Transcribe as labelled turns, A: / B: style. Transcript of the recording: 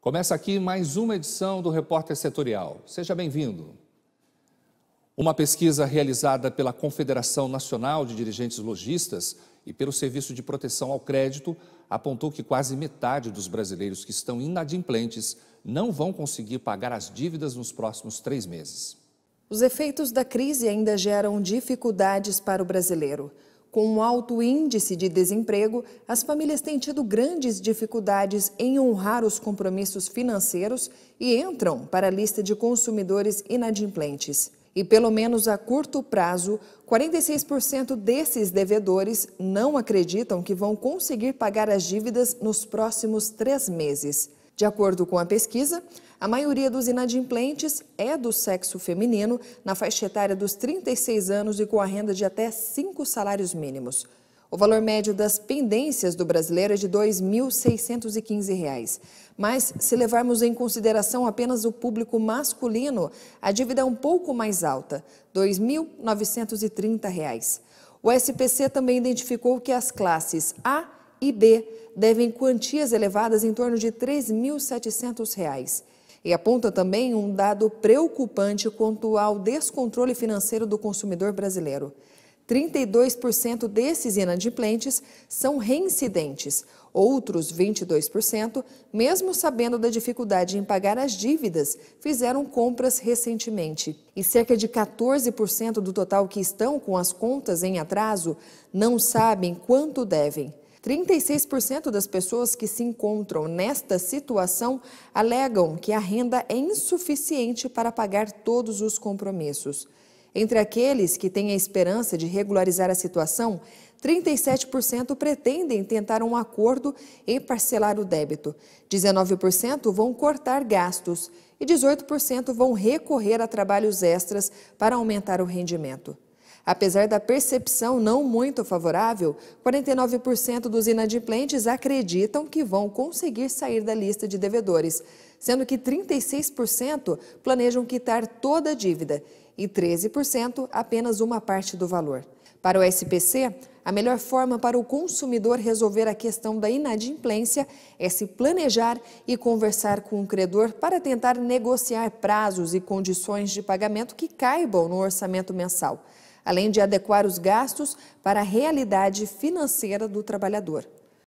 A: Começa aqui mais uma edição do Repórter Setorial. Seja bem-vindo. Uma pesquisa realizada pela Confederação Nacional de Dirigentes Logistas e pelo Serviço de Proteção ao Crédito apontou que quase metade dos brasileiros que estão inadimplentes não vão conseguir pagar as dívidas nos próximos três meses.
B: Os efeitos da crise ainda geram dificuldades para o brasileiro. Com um alto índice de desemprego, as famílias têm tido grandes dificuldades em honrar os compromissos financeiros e entram para a lista de consumidores inadimplentes. E pelo menos a curto prazo, 46% desses devedores não acreditam que vão conseguir pagar as dívidas nos próximos três meses. De acordo com a pesquisa, a maioria dos inadimplentes é do sexo feminino, na faixa etária dos 36 anos e com a renda de até cinco salários mínimos. O valor médio das pendências do brasileiro é de R$ 2.615. Mas, se levarmos em consideração apenas o público masculino, a dívida é um pouco mais alta, R$ 2.930. O SPC também identificou que as classes A, e B devem quantias elevadas em torno de R$ 3.700 e aponta também um dado preocupante quanto ao descontrole financeiro do consumidor brasileiro. 32% desses inadimplentes são reincidentes. Outros 22%, mesmo sabendo da dificuldade em pagar as dívidas, fizeram compras recentemente. E cerca de 14% do total que estão com as contas em atraso não sabem quanto devem. 36% das pessoas que se encontram nesta situação alegam que a renda é insuficiente para pagar todos os compromissos. Entre aqueles que têm a esperança de regularizar a situação, 37% pretendem tentar um acordo e parcelar o débito. 19% vão cortar gastos e 18% vão recorrer a trabalhos extras para aumentar o rendimento. Apesar da percepção não muito favorável, 49% dos inadimplentes acreditam que vão conseguir sair da lista de devedores, sendo que 36% planejam quitar toda a dívida e 13% apenas uma parte do valor. Para o SPC, a melhor forma para o consumidor resolver a questão da inadimplência é se planejar e conversar com o credor para tentar negociar prazos e condições de pagamento que caibam no orçamento mensal além de adequar os gastos para a realidade financeira do trabalhador.